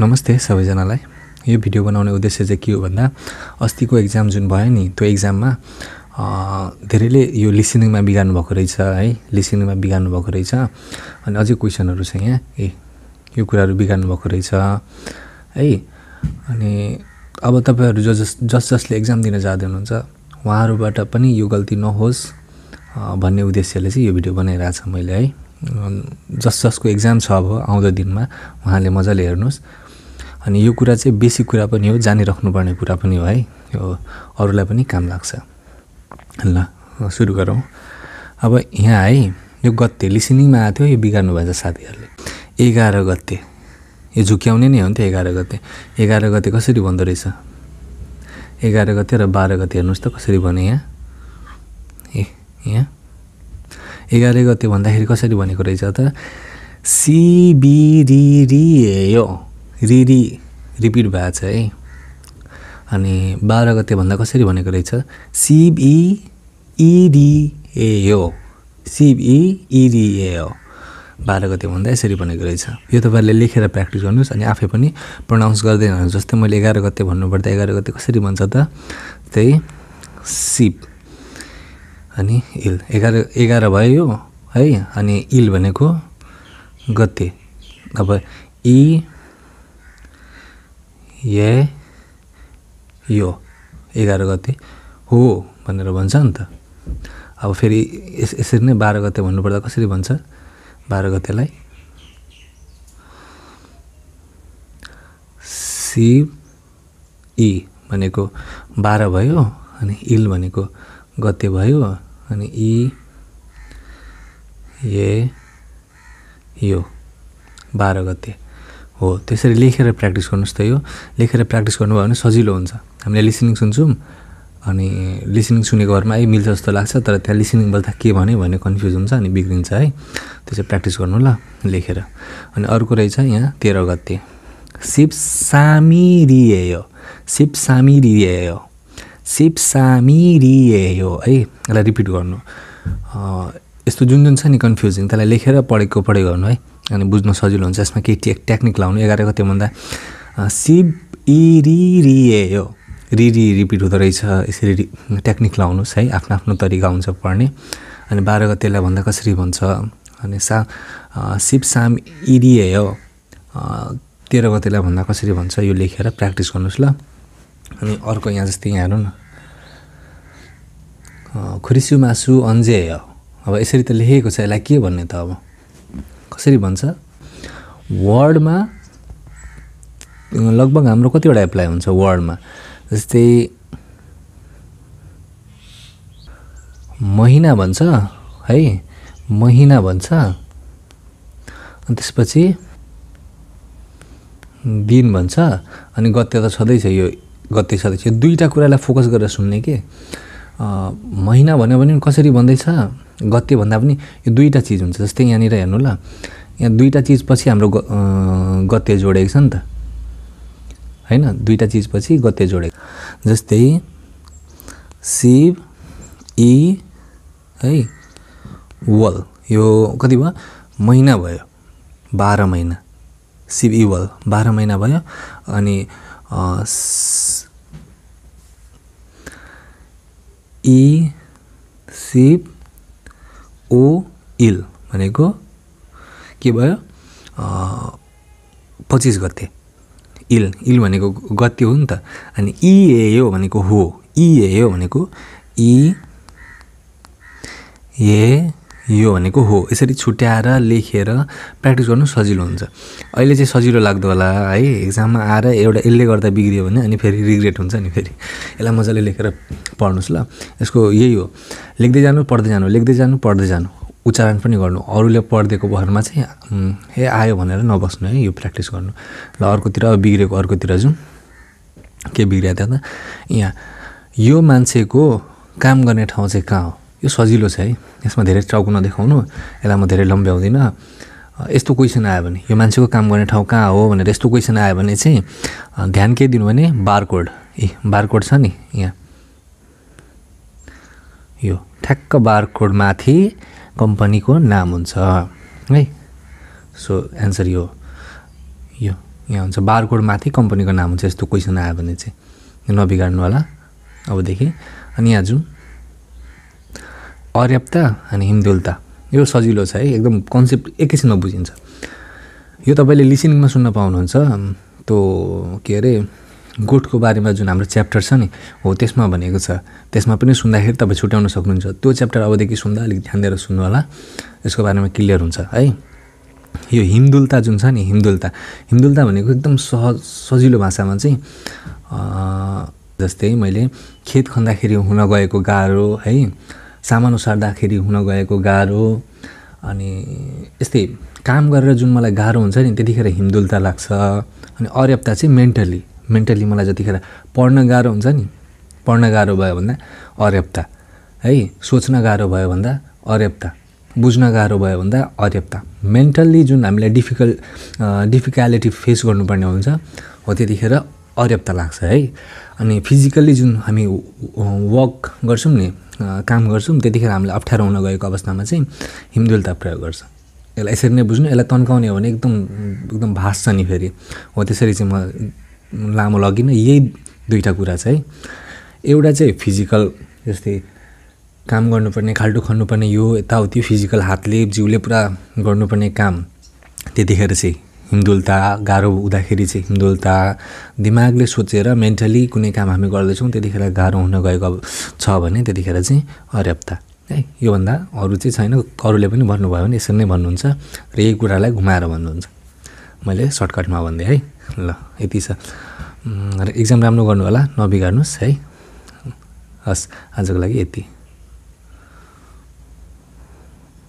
नमस्ते सबैजनालाई यो भिडियो बनाउने उद्देश्य चाहिँ के हो भन्दा अस्तिको एक्जाम जुन भयो नि त्यो एक्जाममा धेरैले यो लिसनिङमा बिगार्नु भएको रहेछ है लिसनिङमा बिगार्नु भएको रहेछ अनि अझै क्वेसनहरू छ यहाँ ए यो कुराहरू बिगार्नु भएको रहेछ है अनि अब तपाईँहरू जो जस जस जसले एक्जाम दिन जाँदै हुनुहुन्छ उहाँहरूबाट पनि यो गल्ती नहोस् भन्ने उद्देश्यले चाहिँ यो भिडियो बनाइरहेको छ मैले है जस जसको एक्जाम छ अब आउँदो दिनमा उहाँले मजाले हेर्नुहोस् अनि यो कुरा चाहिँ बेसी कुरा पनि हो जानिराख्नुपर्ने कुरा पनि हो है यो अरूलाई पनि काम लाग्छ ल सुरु गरौँ अब यहाँ है यो गत्ते लिसनिङमा आएको थियो यो बिगार्नु भएछ साथीहरूले एघार गते यो झुक्याउने नै हो नि त एघार गते एघार गते कसरी भन्दो रहेछ एघार गते र बाह्र गते हेर्नुहोस् त कसरी भने यहाँ ए यहाँ एघार गते भन्दाखेरि कसरी भनेको रहेछ त सिबिरिरियो रिरि रिपिट भएको छ है अनि बाह्र गते भन्दा कसरी भनेको रहेछ सिब इडिए हो सिब इडिए हो बाह्र गते भन्दा यसरी भनेको रहेछ यो तपाईँहरूले लेखेर प्र्याक्टिस गर्नुहोस् अनि आफै पनि प्रनाउन्स गर्दै गर्नुहोस् जस्तै मैले एघार गते भन्नुपर्दा एघार गते कसरी भन्छ त त्यही सिप अनि इल एघार एघार भयो है अनि इल भनेको गते अब इ ए यो एघार गते हो भनेर भन्छ नि त अब फेरि यस यसरी नै बाह्र गते भन्नुपर्दा कसरी भन्छ बाह्र गतेलाई शिव इ भनेको बाह्र भयो अनि इल भनेको गते भयो अनि इ ए यो बाह्र गते हो त्यसरी लेखेर प्र्याक्टिस गर्नुहोस् त यो लेखेर प्र्याक्टिस गर्नुभयो भने सजिलो हुन्छ हामीले लिसनिङ सुन्छौँ अनि लिसनिङ सुनेको घरमा है मिल्छ जस्तो लाग्छ तर त्यहाँ लिसनिङ बोल्दा के भन्यो भने कन्फ्युज हुन्छ अनि बिग्रिन्छ है त्यो चाहिँ प्र्याक्टिस गर्नु ल लेखेर अनि अर्को रहेछ यहाँ तेह्र गते सिप सामी सिप सामी रिएयो सिप सामी रिएयो है यसलाई रिपिट गर्नु यस्तो जुन जुन छ नि कन्फ्युजिङ त्यसलाई लेखेर पढेको पढेको गर्नु है अनि बुझ्न सजिलो हुन्छ यसमा केही टेक टेक्निक लाउनु एघार कति भन्दा सिप इ रि रि ए हो रि रि रिपिट हुँदो रहेछ यसरी टेक्निक लाउनुहोस् है आफ्नो आफ्नो तरिका हुन्छ पढ्ने अनि बाह्र गतेलाई भन्दा कसरी भन्छ अनि सा सिप साम इरि हो तेह्र गतेलाई भन्दा कसरी भन्छ यो लेखेर प्र्याक्टिस गर्नुहोस् ल अनि अर्को यहाँ जस्तै यहाँ हेरौँ न खुरिसु मासु अन्जे हो अब यसरी त लेखेको छ यसलाई के भन्ने त अब कसरी भन्छ वर्डमा लगभग हाम्रो कतिवटा एप्लाई हुन्छ वर्डमा जस्तै महिना भन्छ है महिना भन्छ अनि त्यसपछि दिन भन्छ अनि गत्य त छँदैछ यो गत्य छँदैछ यो दुईवटा कुरालाई फोकस गरेर सुन्ने के महिना भन्यो भने कसरी भन्दैछ गते भन्दा पनि यो दुईवटा चिज हुन्छ जस्तै यहाँनिर हेर्नु ल यहाँ दुईवटा चिजपछि हाम्रो गते जोडेको छ नि त होइन दुईवटा चिजपछि गते जोडेको जस्तै सिभ ई है वल यो कति भयो महिना भयो बाह्र महिना सिभ ई वल बाह्र महिना भयो अनि ई सिभ ओ इल भनेको के भयो पच्चिस गते इल इल भनेको गते हो नि त अनि ए यो भनेको हो ए यो भनेको इ ए यो भनेको हो यसरी छुट्याएर लेखेर प्र्याक्टिस गर्नु सजिलो हुन्छ अहिले चाहिँ सजिलो लाग्दो होला है एक्जाममा आएर एउटा यसले गर्दा बिग्रियो भने अनि फेरि रिग्रेट हुन्छ नि फेरि यसलाई मजाले लेखेर पढ्नुहोस् ल यसको यही हो लेख्दै जानु पढ्दै जानु लेख्दै जानु पढ्दै जानु उच्चारण पनि गर्नु अरूले पढिदिएको भरमा चाहिँ ए आयो भनेर नबस्नु है यो प्र्याक्टिस गर्नु ल अर्कोतिर बिग्रेको अर्कोतिर जाउँ के बिग्रिया थियो त यहाँ यो मान्छेको काम गर्ने ठाउँ चाहिँ कहाँ हो यो सजिलो छ है यसमा धेरै टाउको नदेखाउनु यसलाई म धेरै लम्ब्याउँदिनँ यस्तो क्वेसन आयो भने यो मान्छेको काम गर्ने ठाउँ कहाँ हो भनेर यस्तो क्वेसन आयो भने चाहिँ ध्यान के दिनु भने बारकोड ए बारकोड छ नि यहाँ यो ठ्याक्क माथि कम्पनीको नाम हुन्छ है सो एन्सर यो यो यहाँ हुन्छ माथि कम्पनीको नाम हुन्छ यस्तो क्वेसन आयो भने चाहिँ नबिगार्नु होला अबदेखि अनि यहाँ जाउँ अर्याप्ता अनि हिमदुल्ता यो सजिलो छ है एकदम कन्सेप्ट एकैछिनमा बुझिन्छ यो तपाईँले लिसनिङमा सुन्न पाउनुहुन्छ त्यो के अरे गोठको बारेमा जुन हाम्रो च्याप्टर छ नि हो त्यसमा भनेको छ त्यसमा पनि सुन्दाखेरि तपाईँ छुट्याउन सक्नुहुन्छ त्यो च्याप्टर अबदेखि सुन्दा अलिक ध्यान दिएर सुन्नु होला यसको बारेमा क्लियर हुन्छ है यो हिमदुल्ता जुन छ नि हिमदुल्ता हिमदुल्ता भनेको एकदम सहज सजिलो भाषामा चाहिँ जस्तै मैले खेत खन्दाखेरि हुन गएको गाह्रो है सामान उसार्दाखेरि हुन गएको गाह्रो अनि यस्तै काम गरेर जुन मलाई गाह्रो हुन्छ नि त्यतिखेर हिमदुल्ता लाग्छ अनि अर्याप्ता चाहिँ मेन्टली मेन्टली मलाई जतिखेर पढ्न गाह्रो हुन्छ नि पढ्न गाह्रो भयो भन्दा अर्यप्ता है सोच्न गाह्रो भयो भन्दा अर्यप्ता बुझ्न गाह्रो भयो भन्दा अर्यप्ता मेन्टल्ली जुन हामीलाई डिफिकल्ट डिफिकल्टी फेस गर्नुपर्ने हुन्छ हो त्यतिखेर अर्यप्ता लाग्छ है अनि फिजिकल्ली जुन हामी वक गर्छौँ नि काम गर्छौँ त्यतिखेर हामीलाई अप्ठ्यारो हुन गएको अवस्थामा चाहिँ हिमदुलता प्रयोग गर्छ यसलाई यसरी नै बुझ्नु यसलाई तन्काउने हो भने एकदम एकदम भाष्छ नि फेरि हो त्यसरी चाहिँ म लामो लगिनँ यही दुईवटा कुरा चाहिँ एउटा चाहिँ फिजिकल जस्तै काम गर्नुपर्ने खाल्टो खन्नुपर्ने यो यताउति फिजिकल हातले जिउले पुरा गर्नुपर्ने काम त्यतिखेर चाहिँ हिन्दुलता गाह्रो हुँदाखेरि चाहिँ हिन्दुलता दिमागले सोचेर मेन्टली कुनै काम हामी गर्दैछौँ त्यतिखेर गाह्रो हुन गएको छ भने त्यतिखेर चाहिँ अर्याप्ता है योभन्दा अरू चाहिँ छैन अरूले पनि भन्नुभयो भने यसरी नै भन्नुहुन्छ र यही कुरालाई घुमाएर भन्नुहुन्छ मैले सर्टकटमा भनिदिएँ है ल यति छ र इक्जाम राम्रो गर्नु होला नबिगार्नुहोस् है हस् आजको लागि यति